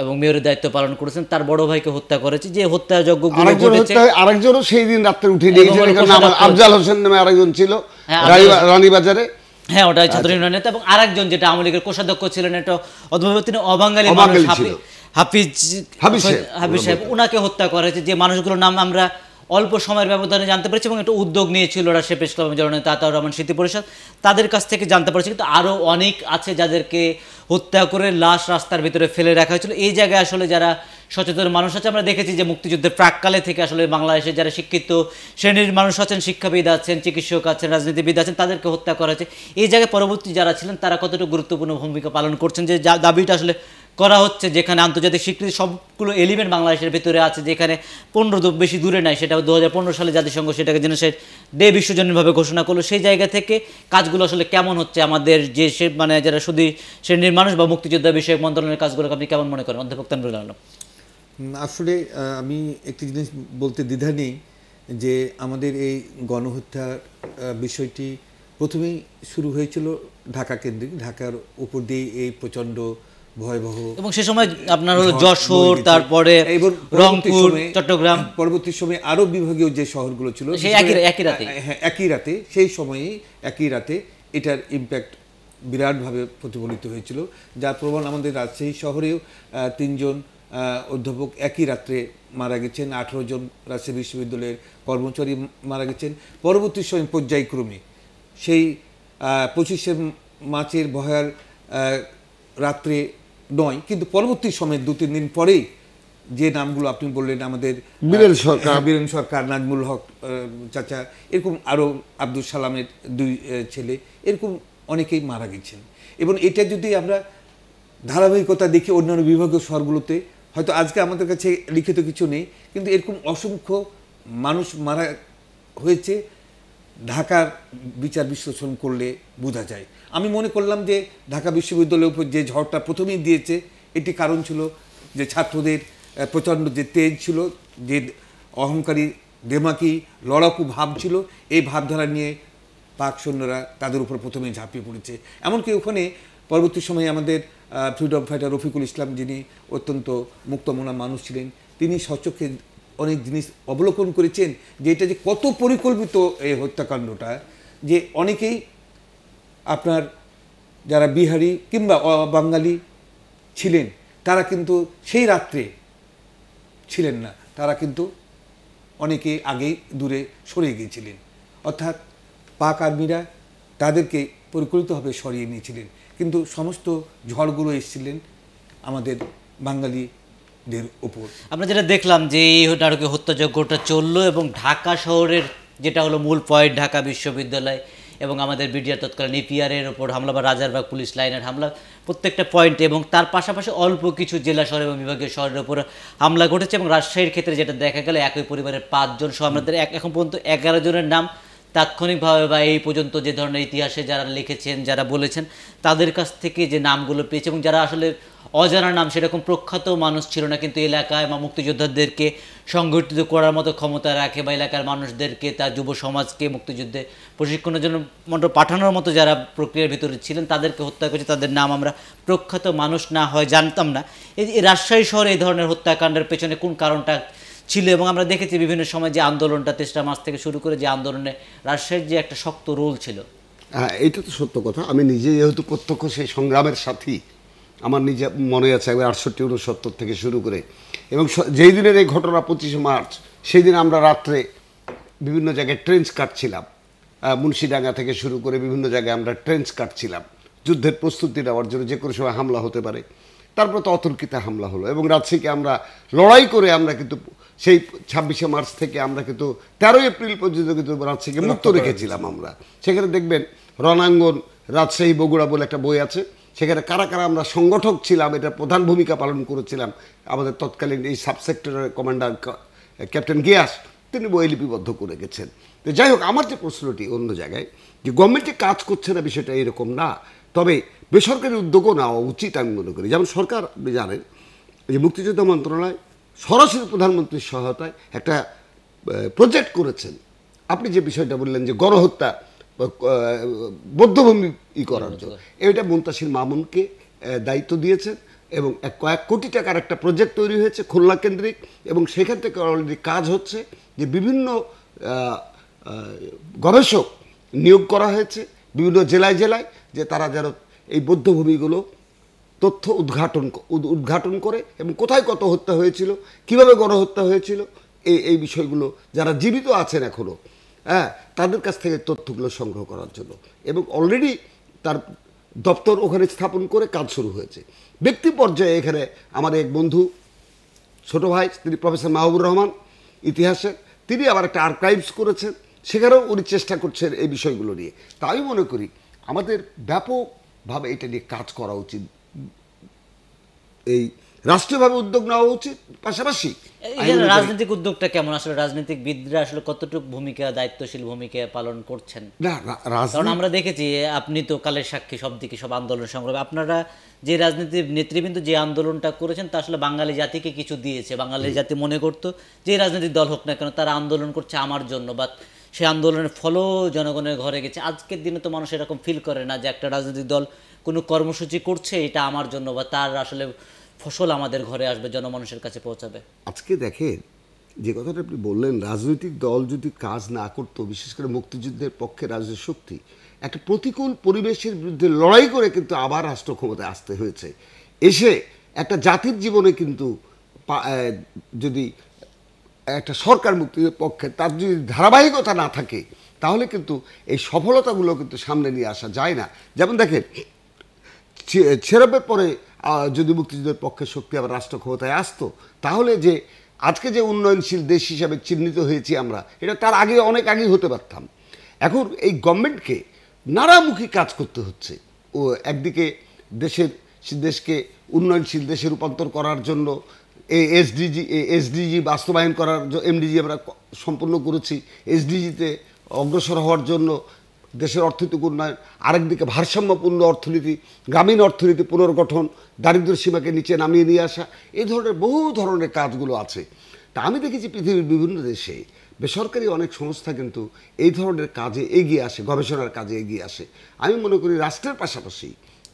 এবং মেয়রের দায়িত্ব পালন করেছেন তার বড় ভাইকে হত্যা করেছে যে হত্যা হত্যাযজ্ঞ আরেকজনও সেই দিন রাত্রে উঠে নিয়েছিল আফজাল হোসেন নামে আরেকজন ছিল হ্যাঁ, রানীবাজারে হ্যাঁ ওটাই আচ্ছা। ছাত্র ইউনিয়ন নেতা এবং আরেকজন যেটা আওয়ামী লীগের কোষাধ্যক্ষ ছিলেন এটা অদ্ভুত তিনি অবাঙালি হাফিজ হাফিজ সাহেব ওনাকে হত্যা করেছে যে মানুষগুলোর নাম আমরা অল্প সময়ের ব্যবধানে জানতে পেরেছি এবং একটা উদ্যোগ নিয়েছিল রাশিয়া প্রেস ক্লাবের জননেতা আতাউর রহমান স্মৃতি পরিষদ তাদের কাছ থেকে জানতে পারছি কিন্তু আরও অনেক আছে যাদেরকে হত্যা করে লাশ রাস্তার ভিতরে ফেলে রাখা হয়েছিল এই জায়গায় আসলে যারা সচেতন মানুষ আছে আমরা দেখেছি যে মুক্তিযুদ্ধের প্রাককালে থেকে আসলে বাংলাদেশে যারা শিক্ষিত শ্রেণীর মানুষ আছেন শিক্ষাবিদ আছেন চিকিৎসক আছেন রাজনীতিবিদ আছেন তাদেরকে হত্যা করা হয়েছে এই জায়গায় পরবর্তী যারা ছিলেন তারা কতটা গুরুত্বপূর্ণ ভূমিকা পালন করছেন যে দাবিটা আসলে করা হচ্ছে যেখানে আন্তর্জাতিক স্বীকৃতি সবগুলো এলিমেন্ট বাংলাদেশের ভেতরে আছে যেখানে পনেরো বেশি দূরে নাই সেটা দু সালে জাতিসংঘ সেটাকে যেন সে ডে বিশ্বজনীনভাবে ঘোষণা করলো সেই জায়গা থেকে কাজগুলো আসলে কেমন হচ্ছে আমাদের যে সে মানে যারা শুধু শ্রেণীর মানুষ বা মুক্তিযোদ্ধা বিষয়ক মন্ত্রণালয়ের কাজগুলোকে আপনি কেমন মনে করেন অধ্যাপক তানবুল আলম আসলে আমি একটি জিনিস বলতে দ্বিধা নেই যে আমাদের এই গণহত্যার বিষয়টি প্রথমেই শুরু হয়েছিল ঢাকা কেন্দ্রিক ঢাকার উপর দিয়ে এই প্রচণ্ড ভয়াবহ এবং সে সময় আপনার হলো যশোর তারপরে রংপুর চট্টগ্রাম পরবর্তী সময়ে আরো বিভাগীয় যে শহরগুলো ছিল সেই একই একই রাতে হ্যাঁ, হ্যাঁ একই রাতে সেই সময়ে একই রাতে এটার ইম্প্যাক্ট বিরাটভাবে প্রতিফলিত হয়েছিল যার প্রমাণ আমাদের রাজশাহী শহরেও তিনজন অধ্যাপক একই রাত্রে মারা গেছেন আঠেরো জন রাজশাহী বিশ্ববিদ্যালয়ের কর্মচারী মারা গেছেন পরবর্তী সময় পর্যায়ক্রমে সেই পঁচিশে মার্চের ভয়াল রাত্রে নয় কিন্তু পরবর্তী সময়ে দু তিন দিন পরেই যে নামগুলো আপনি বললেন আমাদের বীরেন সরকার হ্যাঁ, বীরেন সরকার নাজমুল হক চাচা এরকম আরও আব্দুল সালামের দুই ছেলে এরকম অনেকেই মারা গেছেন এবং এটা যদি আমরা ধারাবাহিকতা দেখি অন্যান্য বিভাগীয় শহরগুলোতে হয়তো আজকে আমাদের কাছে লিখিত কিছু নেই কিন্তু এরকম অসংখ্য মানুষ মারা হয়েছে ঢাকার বিচার বিশ্লেষণ করলে বোঝা যায় আমি মনে করলাম যে ঢাকা বিশ্ববিদ্যালয়ের উপর যে ঝড়টা প্রথমেই দিয়েছে এটি কারণ ছিল যে ছাত্রদের প্রচণ্ড যে তেজ ছিল যে অহংকারী দেমাকি লড়াকু ভাব ছিল এই ভাবধারা নিয়ে পাক সৈন্যরা তাদের উপর প্রথমে ঝাঁপিয়ে পড়েছে এমনকি ওখানে পরবর্তী সময়ে আমাদের ফ্রিডম ফাইটার রফিকুল ইসলাম যিনি অত্যন্ত মুক্তমনা মানুষ ছিলেন তিনি সচক্ষে অনেক জিনিস অবলোকন করেছেন যে এটা যে কত পরিকল্পিত এই হত্যাকাণ্ডটা যে অনেকেই আপনার যারা বিহারি কিংবা বাঙালি ছিলেন তারা কিন্তু সেই রাত্রে ছিলেন না তারা কিন্তু অনেকে আগেই দূরে সরে গিয়েছিলেন অর্থাৎ পাক আর্মিরা তাদেরকে পরিকল্পিতভাবে সরিয়ে নিয়েছিলেন কিন্তু সমস্ত ঝড়গুলো এসেছিলেন আমাদের বাঙালি উপর আমরা যেটা দেখলাম যে এই নাটকে হত্যাযজ্ঞটা চললো এবং ঢাকা শহরের যেটা হলো মূল পয়েন্ট ঢাকা বিশ্ববিদ্যালয় এবং আমাদের বিডিআর তৎকালীন ইপিআরের ওপর হামলা বা রাজারবাগ পুলিশ লাইনের হামলা প্রত্যেকটা পয়েন্টে এবং তার পাশাপাশি অল্প কিছু জেলা শহর এবং বিভাগীয় শহরের ওপর হামলা ঘটেছে এবং রাজশাহীর ক্ষেত্রে যেটা দেখা গেল একই পরিবারের পাঁচজন সহ আমাদের এখন পর্যন্ত এগারো জনের নাম তাৎক্ষণিকভাবে বা এই পর্যন্ত যে ধরনের ইতিহাসে যারা লিখেছেন যারা বলেছেন তাদের কাছ থেকে যে নামগুলো পেয়েছে এবং যারা আসলে অজানা নাম সেরকম প্রখ্যাত মানুষ ছিল না কিন্তু এলাকায় বা মুক্তিযোদ্ধাদেরকে সংগঠিত করার মতো ক্ষমতা রাখে বা এলাকার মানুষদেরকে তার যুব সমাজকে মুক্তিযুদ্ধে প্রশিক্ষণের জন্য মন্ত্র পাঠানোর মতো যারা প্রক্রিয়ার ভিতরে ছিলেন তাদেরকে হত্যা করেছে তাদের নাম আমরা প্রখ্যাত মানুষ না হয় জানতাম না এই রাজশাহী শহরে এই ধরনের হত্যাকাণ্ডের পেছনে কোন কারণটা ছিল এবং আমরা দেখেছি বিভিন্ন সময় যে আন্দোলনটা তেসরা মাস থেকে শুরু করে যে আন্দোলনে রাজশাহীর যে একটা শক্ত রোল ছিল হ্যাঁ এটা তো সত্য কথা আমি নিজে যেহেতু প্রত্যক্ষ সেই সংগ্রামের সাথী আমার নিজে মনে আছে একবার আটষট্টি উনসত্তর থেকে শুরু করে এবং যেই দিনের এই ঘটনা পঁচিশে মার্চ সেই দিন আমরা রাত্রে বিভিন্ন জায়গায় ট্রেঞ্চ কাটছিলাম মুন্সিডাঙ্গা থেকে শুরু করে বিভিন্ন জায়গায় আমরা ট্রেঞ্চ কাটছিলাম যুদ্ধের প্রস্তুতি নেওয়ার জন্য যে কোনো সময় হামলা হতে পারে তারপরে তো অতর্কিতে হামলা হলো এবং রাজশাহীকে আমরা লড়াই করে আমরা কিন্তু সেই ছাব্বিশে মার্চ থেকে আমরা কিন্তু তেরোই এপ্রিল পর্যন্ত কিন্তু রাজশাহীকে মুক্ত রেখেছিলাম আমরা সেখানে দেখবেন রণাঙ্গন রাজশাহী বগুড়া বলে একটা বই আছে সেখানে কারা কারা আমরা সংগঠক ছিলাম এটা প্রধান ভূমিকা পালন করেছিলাম আমাদের তৎকালীন এই সাবসেক্টরের কমান্ডার ক্যাপ্টেন গিয়াস তিনি বই লিপিবদ্ধ করে গেছেন তো যাই হোক আমার যে প্রশ্নটি অন্য জায়গায় যে গভর্নমেন্টে কাজ করছে না বিষয়টা এরকম না তবে বেসরকারি উদ্যোগও নেওয়া উচিত আমি মনে করি যেমন সরকার আপনি জানেন যে মুক্তিযোদ্ধা মন্ত্রণালয় সরাসরি প্রধানমন্ত্রীর সহায়তায় একটা প্রজেক্ট করেছেন আপনি যে বিষয়টা বললেন যে গণহত্যা বৌদ্ধভূমি ই করার জন্য এটা মুন্তাসির মামুনকে দায়িত্ব দিয়েছেন এবং এক কয়েক কোটি টাকার একটা প্রজেক্ট তৈরি হয়েছে খুলনা কেন্দ্রিক এবং সেখান থেকে অলরেডি কাজ হচ্ছে যে বিভিন্ন গবেষক নিয়োগ করা হয়েছে বিভিন্ন জেলায় জেলায় যে তারা যারা এই বৌদ্ধভূমিগুলো তথ্য উদ্ঘাটন উদ্ঘাটন করে এবং কোথায় কত হত্যা হয়েছিল কিভাবে গণহত্যা হয়েছিল এই এই বিষয়গুলো যারা জীবিত আছেন এখনও হ্যাঁ তাদের কাছ থেকে তথ্যগুলো সংগ্রহ করার জন্য এবং অলরেডি তার দপ্তর ওখানে স্থাপন করে কাজ শুরু হয়েছে ব্যক্তি পর্যায়ে এখানে আমার এক বন্ধু ছোট ভাই তিনি প্রফেসর মাহবুব রহমান ইতিহাসে তিনি আবার একটা আর্কাইভস করেছেন সেখানেও উনি চেষ্টা করছেন এই বিষয়গুলো নিয়ে তাই মনে করি আমাদের ব্যাপক ভাবে এটা নিয়ে কাজ করা উচিত এই রাষ্ট্রীয়ভাবে উদ্যোগ নেওয়া উচিত পাশাপাশি রাজনৈতিক উদ্যোগটা কেমন আসলে রাজনৈতিক বিদরা আসলে কতটুকু ভূমিকা দায়িত্বশীল ভূমিকা পালন করছেন কারণ আমরা দেখেছি আপনি তো কালের সাক্ষী সব দিকে সব আন্দোলন সংগ্রামে আপনারা যে রাজনীতির নেতৃবৃন্দ যে আন্দোলনটা করেছেন তা আসলে বাঙালি জাতিকে কিছু দিয়েছে বাঙালি জাতি মনে করতো যে রাজনৈতিক দল হোক না কেন তারা আন্দোলন করছে আমার জন্য বা সেই আন্দোলনের ফলও জনগণের ঘরে গেছে আজকের দিনে তো মানুষ এরকম ফিল করে না যে একটা রাজনৈতিক দল কোনো কর্মসূচি করছে এটা আমার জন্য বা তার আসলে ফসল আমাদের ঘরে আসবে জনমানুষের কাছে পৌঁছাবে আজকে দেখেন যে কথাটা আপনি বললেন রাজনৈতিক দল যদি কাজ না করতো বিশেষ করে মুক্তিযুদ্ধের পক্ষে রাজনৈতিক শক্তি একটা প্রতিকূল পরিবেশের বিরুদ্ধে লড়াই করে কিন্তু আবার রাষ্ট্র ক্ষমতায় আসতে হয়েছে এসে একটা জাতির জীবনে কিন্তু যদি একটা সরকার মুক্তির পক্ষে তার যদি ধারাবাহিকতা না থাকে তাহলে কিন্তু এই সফলতাগুলো কিন্তু সামনে নিয়ে আসা যায় না যেমন দেখেন ছেড়বের পরে যদি মুক্তিযুদ্ধের পক্ষে শক্তি আবার রাষ্ট্র ক্ষমতায় আসতো তাহলে যে আজকে যে উন্নয়নশীল দেশ হিসাবে চিহ্নিত হয়েছি আমরা এটা তার আগে অনেক আগেই হতে পারতাম এখন এই গভর্নমেন্টকে নানামুখী কাজ করতে হচ্ছে ও একদিকে দেশের দেশকে উন্নয়নশীল দেশে রূপান্তর করার জন্য এই এসডিজি এসডিজি বাস্তবায়ন করার এমডিজি আমরা সম্পূর্ণ করেছি এসডিজিতে অগ্রসর হওয়ার জন্য দেশের অর্থনৈতিক উন্নয়ন আরেকদিকে ভারসাম্যপূর্ণ অর্থনীতি গ্রামীণ অর্থনীতি পুনর্গঠন দারিদ্র সীমাকে নিচে নামিয়ে নিয়ে আসা এই ধরনের বহু ধরনের কাজগুলো আছে তা আমি দেখেছি পৃথিবীর বিভিন্ন দেশে বেসরকারি অনেক সংস্থা কিন্তু এই ধরনের কাজে এগিয়ে আসে গবেষণার কাজে এগিয়ে আসে আমি মনে করি রাষ্ট্রের পাশাপাশি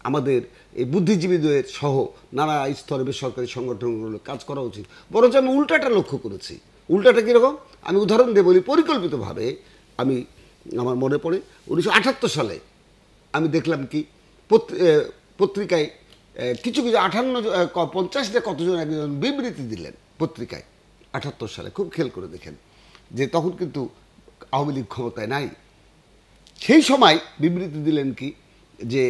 আমাদের এই বুদ্ধিজীবীদের সহ নানা স্তরে বেসরকারি সংগঠনগুলো কাজ করা উচিত বরঞ্চ আমি উল্টাটা লক্ষ্য করেছি উল্টাটা কীরকম আমি উদাহরণ দিয়ে বলি পরিকল্পিতভাবে আমি আমার মনে পড়ে উনিশশো সালে আমি দেখলাম কি পত্রিকায় কিছু কিছু আঠান্ন পঞ্চাশটা কতজন একজন বিবৃতি দিলেন পত্রিকায় আঠাত্তর সালে খুব খেল করে দেখেন যে তখন কিন্তু আওয়ামী লীগ ক্ষমতায় নাই সেই সময় বিবৃতি দিলেন কি যে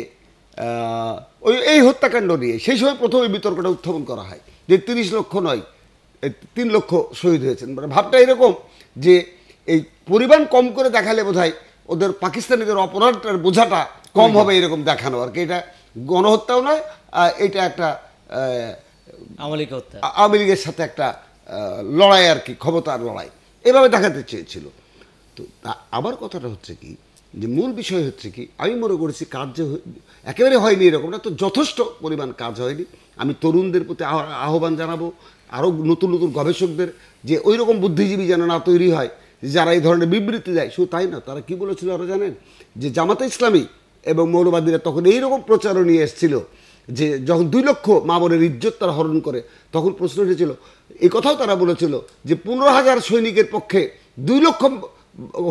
ওই এই হত্যাকাণ্ড নিয়ে সেই সময় প্রথমে বিতর্কটা উত্থাপন করা হয় যে তিরিশ লক্ষ নয় তিন লক্ষ শহীদ হয়েছেন মানে ভাবটা এরকম যে এই পরিমাণ কম করে দেখালে বোধ ওদের পাকিস্তানিদের অপরাধটার বোঝাটা কম হবে এরকম দেখানো আর কি এটা গণহত্যাও নয় এটা একটা আওয়ামী লীগের সাথে একটা লড়াই আর কি ক্ষমতার লড়াই এভাবে দেখাতে চেয়েছিল তো আবার কথাটা হচ্ছে কি যে মূল বিষয় হচ্ছে কি আমি মনে করেছি কাজ যে একেবারে হয়নি এরকম না তো যথেষ্ট পরিমাণ কাজ হয়নি আমি তরুণদের প্রতি আহ্বান জানাবো আরও নতুন নতুন গবেষকদের যে ওই রকম বুদ্ধিজীবী যেন না তৈরি হয় যারা এই ধরনের বিবৃতি দেয় শুধু তাই না তারা কি বলেছিল আরও জানেন যে জামাতে ইসলামী এবং মৌলবাদীরা তখন এইরকম প্রচারও নিয়ে এসেছিল যে যখন দুই লক্ষ মা বোনের ইজ্জত তারা হরণ করে তখন প্রশ্ন উঠেছিল এই কথাও তারা বলেছিল যে পনেরো হাজার সৈনিকের পক্ষে দুই লক্ষ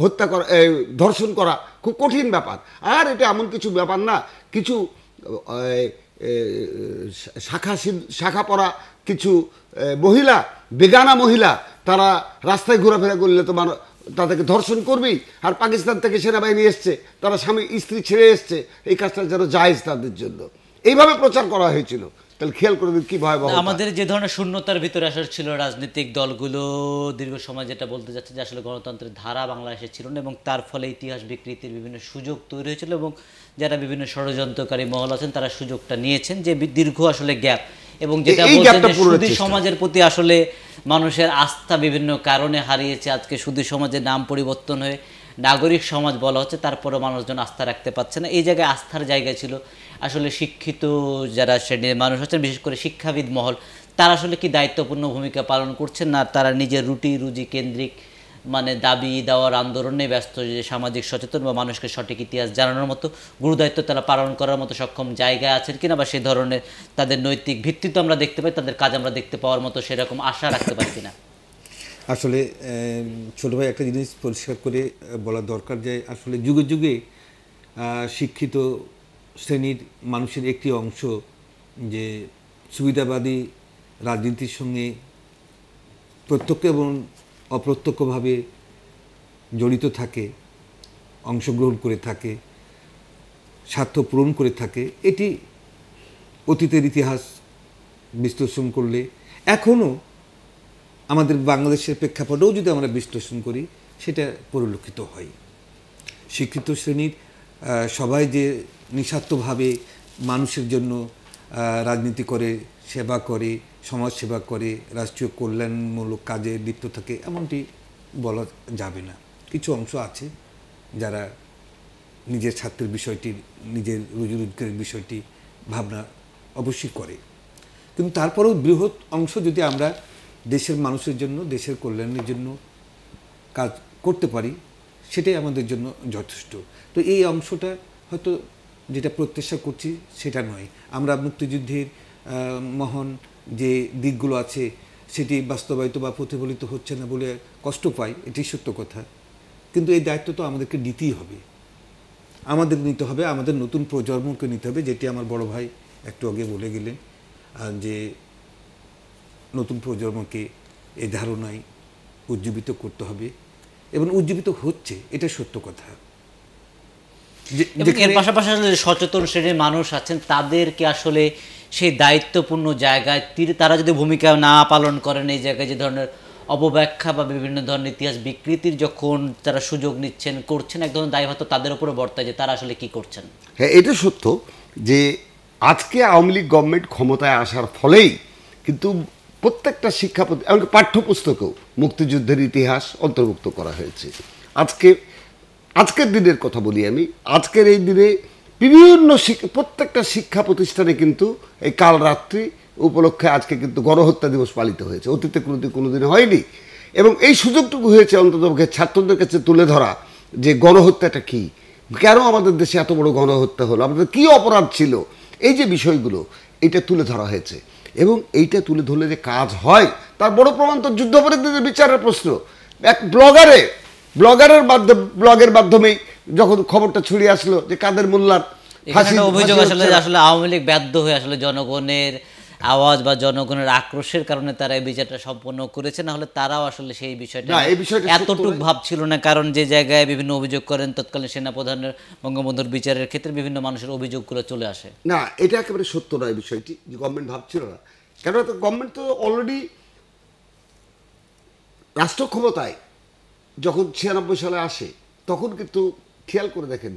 হত্যা করা ধর্ষণ করা খুব কঠিন ব্যাপার আর এটা এমন কিছু ব্যাপার না কিছু শাখা শাখা পড়া কিছু মহিলা বেগানা মহিলা তারা রাস্তায় ঘোরাফেরা করলে তোমার তাদেরকে ধর্ষণ করবেই আর পাকিস্তান থেকে সেনাবাহিনী এসছে তারা স্বামী স্ত্রী ছেড়ে এসছে এই কাজটা যেন জায়েজ তাদের জন্য এইভাবে প্রচার করা হয়েছিল তাহলে খেয়াল করে কি ভয়াবহ আমাদের যে ধরনের শূন্যতার ভিতরে আসার ছিল রাজনৈতিক দলগুলো দীর্ঘ সময় যেটা বলতে যাচ্ছে যে আসলে গণতন্ত্রের ধারা বাংলাদেশে ছিল না এবং তার ফলে ইতিহাস বিকৃতির বিভিন্ন সুযোগ তৈরি হয়েছিল এবং যারা বিভিন্ন ষড়যন্ত্রকারী মহল আছেন তারা সুযোগটা নিয়েছেন যে দীর্ঘ আসলে গ্যাপ এবং যেটা সুদী সমাজের প্রতি আসলে মানুষের আস্থা বিভিন্ন কারণে হারিয়েছে আজকে সুদী সমাজের নাম পরিবর্তন হয়ে নাগরিক সমাজ বলা হচ্ছে তারপরে মানুষজন আস্থা রাখতে পারছে না এই জায়গায় আস্থার জায়গা ছিল আসলে শিক্ষিত যারা শ্রেণীর মানুষ আছেন বিশেষ করে শিক্ষাবিদ মহল তারা আসলে কি দায়িত্বপূর্ণ ভূমিকা পালন করছেন না তারা নিজের রুটি রুজি কেন্দ্রিক মানে দাবি দেওয়ার আন্দোলনে ব্যস্ত যে সামাজিক সচেতন বা মানুষকে সঠিক ইতিহাস জানানোর মতো গুরুদায়িত্ব তারা পালন করার মতো সক্ষম জায়গায় আছেন কিনা বা সে ধরনের তাদের নৈতিক ভিত্তি তো আমরা দেখতে পাই তাদের কাজ আমরা দেখতে পাওয়ার মতো সেরকম আশা রাখতে পারি কিনা আসলে ছোট ভাই একটা জিনিস পরিষ্কার করে বলা দরকার যে আসলে যুগে যুগে শিক্ষিত শ্রেণীর মানুষের একটি অংশ যে সুবিধাবাদী রাজনীতির সঙ্গে প্রত্যক্ষ এবং অপ্রত্যক্ষভাবে জড়িত থাকে অংশগ্রহণ করে থাকে স্বার্থ পূরণ করে থাকে এটি অতীতের ইতিহাস বিশ্লেষণ করলে এখনও আমাদের বাংলাদেশের প্রেক্ষাপটেও যদি আমরা বিশ্লেষণ করি সেটা পরিলক্ষিত হয় শিক্ষিত শ্রেণীর সবাই যে নিঃস্বার্থভাবে মানুষের জন্য রাজনীতি করে সেবা করে সমাজ সেবা করে রাষ্ট্রীয় কল্যাণমূলক কাজে লিপ্ত থাকে এমনটি বলা যাবে না কিছু অংশ আছে যারা নিজের ছাত্রের বিষয়টি নিজের রুজি রোজগারের বিষয়টি ভাবনা অবশ্যই করে কিন্তু তারপরেও বৃহৎ অংশ যদি আমরা দেশের মানুষের জন্য দেশের কল্যাণের জন্য কাজ করতে পারি সেটাই আমাদের জন্য যথেষ্ট তো এই অংশটা হয়তো যেটা প্রত্যাশা করছি সেটা নয় আমরা মুক্তিযুদ্ধের মহান যে দিকগুলো আছে সেটি বাস্তবায়িত বা প্রতিফলিত হচ্ছে না বলে কষ্ট পাই এটি সত্য কথা কিন্তু এই দায়িত্ব তো আমাদেরকে নিতেই হবে আমাদের নিতে হবে আমাদের নতুন প্রজন্মকে নিতে হবে যেটি আমার বড় ভাই একটু আগে বলে গেলেন যে নতুন প্রজন্মকে এই ধারণায় উজ্জীবিত করতে হবে এবং উজ্জীবিত হচ্ছে এটা সত্য কথা এর পাশাপাশি সচেতন শ্রেণীর মানুষ আছেন তাদেরকে আসলে সেই দায়িত্বপূর্ণ জায়গায় তারা যদি ভূমিকা না পালন করেন এই জায়গায় যে ধরনের অপব্যাখ্যা বা বিভিন্ন ধরনের ইতিহাস বিকৃতির যখন তারা সুযোগ নিচ্ছেন করছেন এক ধরনের দায়ভার তাদের উপরে বর্তায় যে তারা আসলে কি করছেন হ্যাঁ এটা সত্য যে আজকে আওয়ামী লীগ গভর্নমেন্ট ক্ষমতায় আসার ফলেই কিন্তু প্রত্যেকটা শিক্ষা এমনকি পাঠ্যপুস্তকেও মুক্তিযুদ্ধের ইতিহাস অন্তর্ভুক্ত করা হয়েছে আজকে আজকের দিনের কথা বলি আমি আজকের এই দিনে বিভিন্ন প্রত্যেকটা শিক্ষা প্রতিষ্ঠানে কিন্তু এই কাল রাত্রি উপলক্ষে আজকে কিন্তু গণহত্যা দিবস পালিত হয়েছে অতীতে কোনোদিন কোনোদিন হয়নি এবং এই সুযোগটুকু হয়েছে অন্ততপক্ষে ছাত্রদের কাছে তুলে ধরা যে গণহত্যাটা কী কেন আমাদের দেশে এত বড় গণহত্যা হলো আমাদের কী অপরাধ ছিল এই যে বিষয়গুলো এটা তুলে ধরা হয়েছে এবং এইটা তুলে ধরলে যে কাজ হয় তার বড় প্রমাণ তো যুদ্ধাপরাধীদের বিচারের প্রশ্ন এক ব্লগারে ব্লগারের মাধ্যমে ব্লগের মাধ্যমেই যখন খবরটা ছড়িয়ে আসলো যে কাদের মোল্লার অভিযোগ আসলে আসলে আওয়ামী লীগ ব্যর্থ হয়ে আসলে জনগণের আওয়াজ বা জনগণের আক্রোশের কারণে তারা এই বিচারটা সম্পন্ন করেছে না হলে তারাও আসলে সেই বিষয়টা ভাব ছিল না কারণ যে জায়গায় বিভিন্ন অভিযোগ করেন তৎকালীন সেনাপ্রধানের বঙ্গবন্ধুর বিচারের ক্ষেত্রে বিভিন্ন মানুষের অভিযোগগুলো চলে আসে না এটা একেবারে সত্য নয় বিষয়টি গভর্নমেন্ট ভাবছিল না কেন গভর্নমেন্ট তো অলরেডি রাষ্ট্র ক্ষমতায় যখন ছিয়ানব্বই সালে আসে তখন কিন্তু খেয়াল করে দেখেন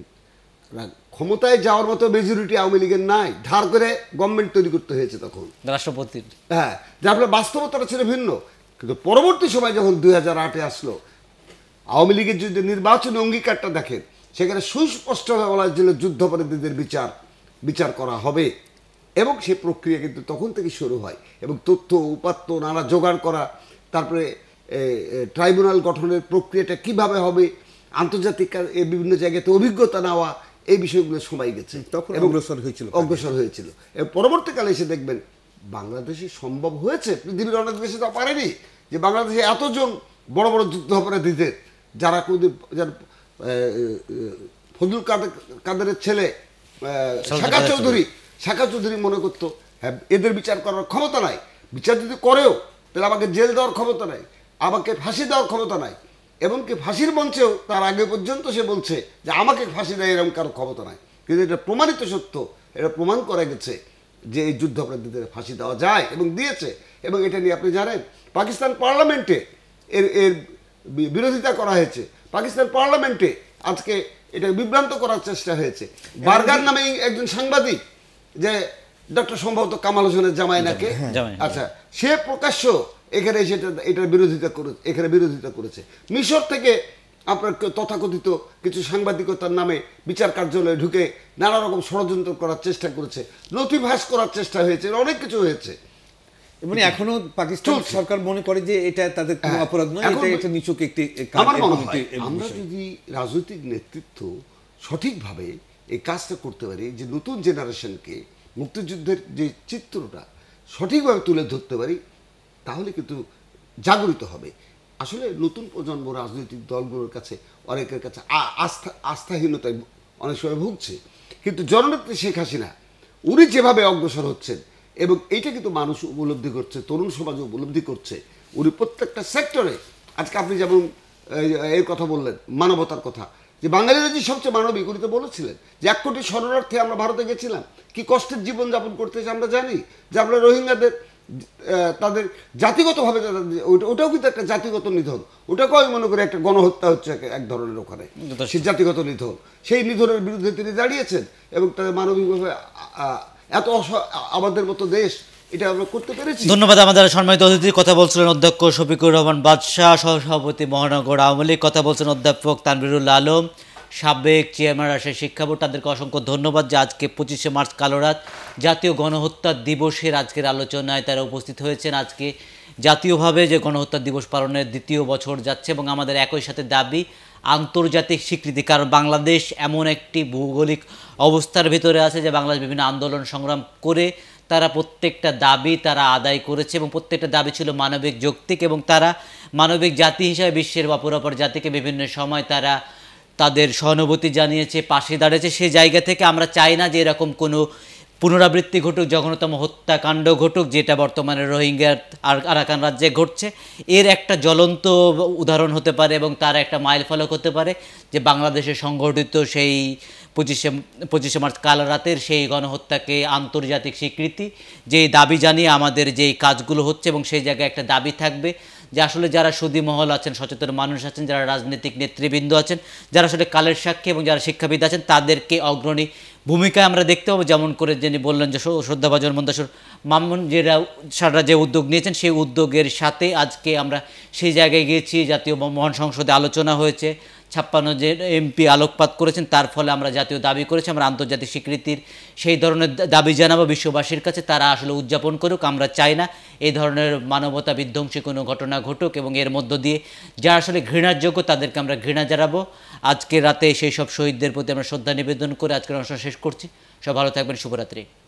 ক্ষমতায় যাওয়ার মতো মেজরিটি আওয়ামী লীগের নাই ধার করে গভর্নমেন্ট তৈরি করতে হয়েছে তখন রাষ্ট্রপতির হ্যাঁ যার ফলে বাস্তবতাটা ছিল ভিন্ন কিন্তু পরবর্তী সময় যখন দুই হাজার আটে আসলো আওয়ামী লীগের যদি নির্বাচন অঙ্গীকারটা দেখেন সেখানে সুস্পষ্টভাবে বলা হয়েছিল যুদ্ধাপরাধীদের বিচার বিচার করা হবে এবং সে প্রক্রিয়া কিন্তু তখন থেকে শুরু হয় এবং তথ্য উপাত্ত নানা জোগাড় করা তারপরে ট্রাইব্যুনাল গঠনের প্রক্রিয়াটা কিভাবে হবে আন্তর্জাতিক বিভিন্ন জায়গাতে অভিজ্ঞতা নেওয়া এই বিষয়গুলো সময় গেছে তখন অগ্রসর হয়েছিল অগ্রসর হয়েছিল পরবর্তীকালে এসে দেখবেন বাংলাদেশে সম্ভব হয়েছে পৃথিবীর অনেক দেশে তো পারেনি যে বাংলাদেশে এতজন বড় বড় যুদ্ধ অপরাধীদের যারা কোনো যারা ফজুল কাদের কাদেরের ছেলে শাখা চৌধুরী শাখা চৌধুরী মনে করতো হ্যাঁ এদের বিচার করার ক্ষমতা নাই বিচার যদি করেও তাহলে আমাকে জেল দেওয়ার ক্ষমতা নাই আমাকে ফাঁসি দেওয়ার ক্ষমতা নাই এমনকি ফাঁসির মঞ্চেও তার আগে পর্যন্ত সে বলছে যে আমাকে ফাঁসি দেয় এরকম কারো ক্ষমতা নাই কিন্তু এটা প্রমাণিত সত্য এটা প্রমাণ করা গেছে যে এই যুদ্ধাপরাধীদের ফাঁসি দেওয়া যায় এবং দিয়েছে এবং এটা নিয়ে আপনি জানেন পাকিস্তান পার্লামেন্টে এর এর বিরোধিতা করা হয়েছে পাকিস্তান পার্লামেন্টে আজকে এটা বিভ্রান্ত করার চেষ্টা হয়েছে বার্গার নামে একজন সাংবাদিক যে ডক্টর সম্ভবত কামাল হোসেনের জামাই নাকি হ্যাঁ, আচ্ছা সে প্রকাশ্য এখানে এসে এটার বিরোধিতা করে এখানে বিরোধিতা করেছে মিশর থেকে আপনার তথাকথিত কিছু সাংবাদিকতার নামে বিচার কার্যালয়ে ঢুকে নানা রকম ষড়যন্ত্র করার চেষ্টা করেছে নথিভাস করার চেষ্টা হয়েছে অনেক কিছু হয়েছে মানে এখনো পাকিস্তান সরকার মনে করে যে এটা তাদের হ্যাঁ, অপরাধ নয় এটা একটা নিচুক একটি আমরা যদি রাজনৈতিক নেতৃত্ব সঠিকভাবে এই কাজটা করতে পারি যে নতুন জেনারেশনকে মুক্তিযুদ্ধের যে চিত্রটা সঠিকভাবে তুলে ধরতে পারি তাহলে কিন্তু জাগরিত হবে আসলে নতুন প্রজন্ম রাজনৈতিক দলগুলোর কাছে অনেকের কাছে আস্থা আস্থাহীনতায় অনেক সময় ভুগছে কিন্তু জননেত্রী শেখ হাসিনা উনি যেভাবে অগ্রসর হচ্ছেন এবং এইটা কিন্তু মানুষ উপলব্ধি করছে তরুণ সমাজ উপলব্ধি করছে উনি প্রত্যেকটা সেক্টরে আজকে আপনি যেমন এর কথা বললেন মানবতার কথা যে বাঙালিরা যে সবচেয়ে মানবিক উনি তো বলেছিলেন যে এক কোটি শরণার্থী আমরা ভারতে গেছিলাম কি কষ্টের জীবনযাপন করতেছে আমরা জানি যে আমরা রোহিঙ্গাদের তাদের জাতিগতভাবে ওটাও কিন্তু একটা জাতিগত নিধন ওটাকেও আমি মনে করি একটা গণহত্যা হচ্ছে এক ধরনের ওখানে সে জাতিগত নিধন সেই নিধনের বিরুদ্ধে তিনি দাঁড়িয়েছেন এবং তাদের মানবিকভাবে এত আমাদের মতো দেশ এটা আমরা করতে পেরেছি ধন্যবাদ আমাদের সম্মানিত অতিথি কথা বলছিলেন অধ্যক্ষ শফিকুর রহমান বাদশাহ সহসভাপতি মহানগর আওয়ামী লীগ কথা বলছেন অধ্যাপক তানবিরুল আলম সাবেক চেয়ারম্যান রাজশাহী শিক্ষা বোর্ড তাদেরকে অসংখ্য ধন্যবাদ যে আজকে পঁচিশে মার্চ কালোরাত জাতীয় গণহত্যা দিবসের আজকের আলোচনায় তারা উপস্থিত হয়েছেন আজকে জাতীয়ভাবে যে গণহত্যা দিবস পালনের দ্বিতীয় বছর যাচ্ছে এবং আমাদের একই সাথে দাবি আন্তর্জাতিক স্বীকৃতি কারণ বাংলাদেশ এমন একটি ভৌগোলিক অবস্থার ভিতরে আছে যে বাংলাদেশ বিভিন্ন আন্দোলন সংগ্রাম করে তারা প্রত্যেকটা দাবি তারা আদায় করেছে এবং প্রত্যেকটা দাবি ছিল মানবিক যৌক্তিক এবং তারা মানবিক জাতি হিসাবে বিশ্বের বা পুরাপর জাতিকে বিভিন্ন সময় তারা তাদের সহানুভূতি জানিয়েছে পাশে দাঁড়িয়েছে সে জায়গা থেকে আমরা চাই না যে এরকম কোনো পুনরাবৃত্তি ঘটুক জঘন্যতম হত্যাকাণ্ড ঘটুক যেটা বর্তমানে রোহিঙ্গার আর আরাকান রাজ্যে ঘটছে এর একটা জ্বলন্ত উদাহরণ হতে পারে এবং তার একটা মাইল ফলক হতে পারে যে বাংলাদেশে সংঘটিত সেই পঁচিশে পঁচিশে মার্চ কাল রাতের সেই গণহত্যাকে আন্তর্জাতিক স্বীকৃতি যেই দাবি জানিয়ে আমাদের যেই কাজগুলো হচ্ছে এবং সেই জায়গায় একটা দাবি থাকবে যে আসলে যারা সুদী মহল আছেন সচেতন মানুষ আছেন যারা রাজনৈতিক নেতৃবৃন্দ আছেন যারা আসলে কালের সাক্ষী এবং যারা শিক্ষাবিদ আছেন তাদেরকে অগ্রণী ভূমিকায় আমরা দেখতে পাবো যেমন করে যিনি বললেন যে শ্রদ্ধাভাজন মন্দাসুর মামুন যেরা সারা যে উদ্যোগ নিয়েছেন সেই উদ্যোগের সাথে আজকে আমরা সেই জায়গায় গিয়েছি জাতীয় মহান সংসদে আলোচনা হয়েছে ছাপ্পান্ন যে এমপি আলোকপাত করেছেন তার ফলে আমরা জাতীয় দাবি করেছি আমরা আন্তর্জাতিক স্বীকৃতির সেই ধরনের দাবি জানাবো বিশ্ববাসীর কাছে তারা আসলে উদযাপন করুক আমরা চাই না এই ধরনের মানবতা বিধ্বংসী কোনো ঘটনা ঘটুক এবং এর মধ্য দিয়ে যারা আসলে ঘৃণার যোগ্য তাদেরকে আমরা ঘৃণা জানাবো আজকে রাতে সেই সব শহীদদের প্রতি আমরা শ্রদ্ধা নিবেদন করে আজকের অনুষ্ঠান শেষ করছি সব ভালো থাকবেন শুভরাত্রি